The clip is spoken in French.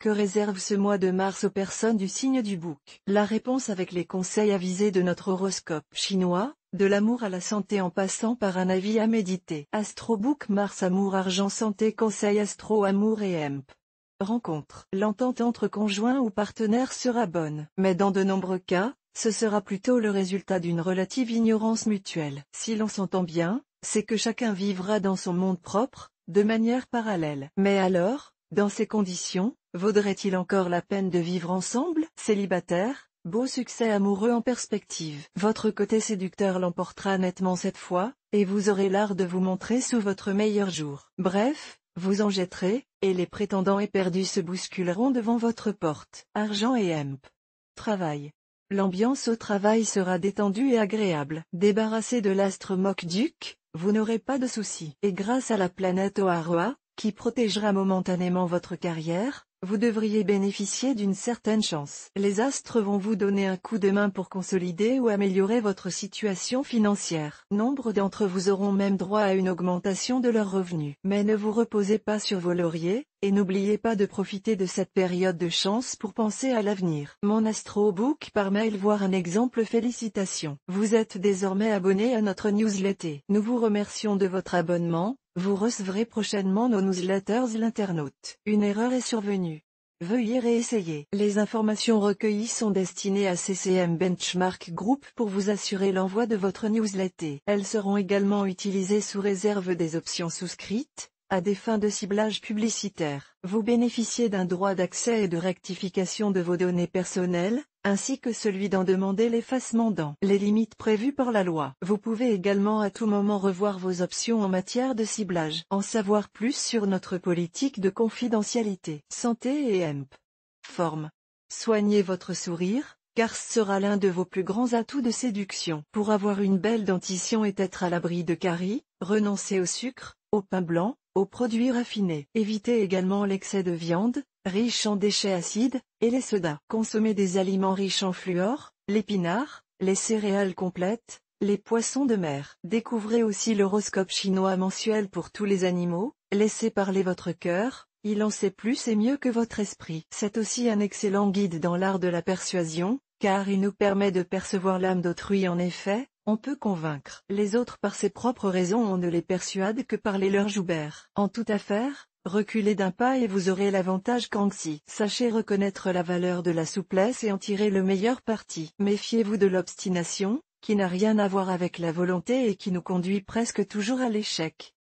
Que réserve ce mois de mars aux personnes du signe du bouc La réponse avec les conseils avisés de notre horoscope chinois, de l'amour à la santé en passant par un avis à méditer. astro bouc Mars Amour Argent Santé Conseil Astro Amour et EMP. Rencontre. L'entente entre conjoints ou partenaires sera bonne, mais dans de nombreux cas, ce sera plutôt le résultat d'une relative ignorance mutuelle. Si l'on s'entend bien, c'est que chacun vivra dans son monde propre, de manière parallèle. Mais alors, dans ces conditions, Vaudrait-il encore la peine de vivre ensemble Célibataire, beau succès amoureux en perspective. Votre côté séducteur l'emportera nettement cette fois, et vous aurez l'art de vous montrer sous votre meilleur jour. Bref, vous en jetterez, et les prétendants éperdus se bousculeront devant votre porte. Argent et emp. Travail. L'ambiance au travail sera détendue et agréable. Débarrassé de l'astre moque duc, vous n'aurez pas de soucis. Et grâce à la planète Oaroa, qui protégera momentanément votre carrière, vous devriez bénéficier d'une certaine chance. Les astres vont vous donner un coup de main pour consolider ou améliorer votre situation financière. Nombre d'entre vous auront même droit à une augmentation de leurs revenus. Mais ne vous reposez pas sur vos lauriers, et n'oubliez pas de profiter de cette période de chance pour penser à l'avenir. Mon astrobook par mail voir un exemple félicitations. Vous êtes désormais abonné à notre newsletter. Nous vous remercions de votre abonnement, vous recevrez prochainement nos newsletters l'internaute. Une erreur est survenue. Veuillez réessayer. Les informations recueillies sont destinées à CCM Benchmark Group pour vous assurer l'envoi de votre newsletter. Elles seront également utilisées sous réserve des options souscrites, à des fins de ciblage publicitaire. Vous bénéficiez d'un droit d'accès et de rectification de vos données personnelles, ainsi que celui d'en demander l'effacement dans les limites prévues par la loi. Vous pouvez également à tout moment revoir vos options en matière de ciblage, en savoir plus sur notre politique de confidentialité. Santé et EMP. Forme. Soignez votre sourire, car ce sera l'un de vos plus grands atouts de séduction. Pour avoir une belle dentition et être à l'abri de caries, renoncez au sucre, au pain blanc, aux produits raffinés. Évitez également l'excès de viande, riche en déchets acides, et les sodas. Consommez des aliments riches en fluor, l'épinard, les céréales complètes, les poissons de mer. Découvrez aussi l'horoscope chinois mensuel pour tous les animaux, laissez parler votre cœur, il en sait plus et mieux que votre esprit. C'est aussi un excellent guide dans l'art de la persuasion, car il nous permet de percevoir l'âme d'autrui en effet, on peut convaincre les autres par ses propres raisons, on ne les persuade que par les leurs Joubert. En toute affaire, reculez d'un pas et vous aurez l'avantage qu'anxi. Sachez reconnaître la valeur de la souplesse et en tirer le meilleur parti. Méfiez-vous de l'obstination, qui n'a rien à voir avec la volonté et qui nous conduit presque toujours à l'échec.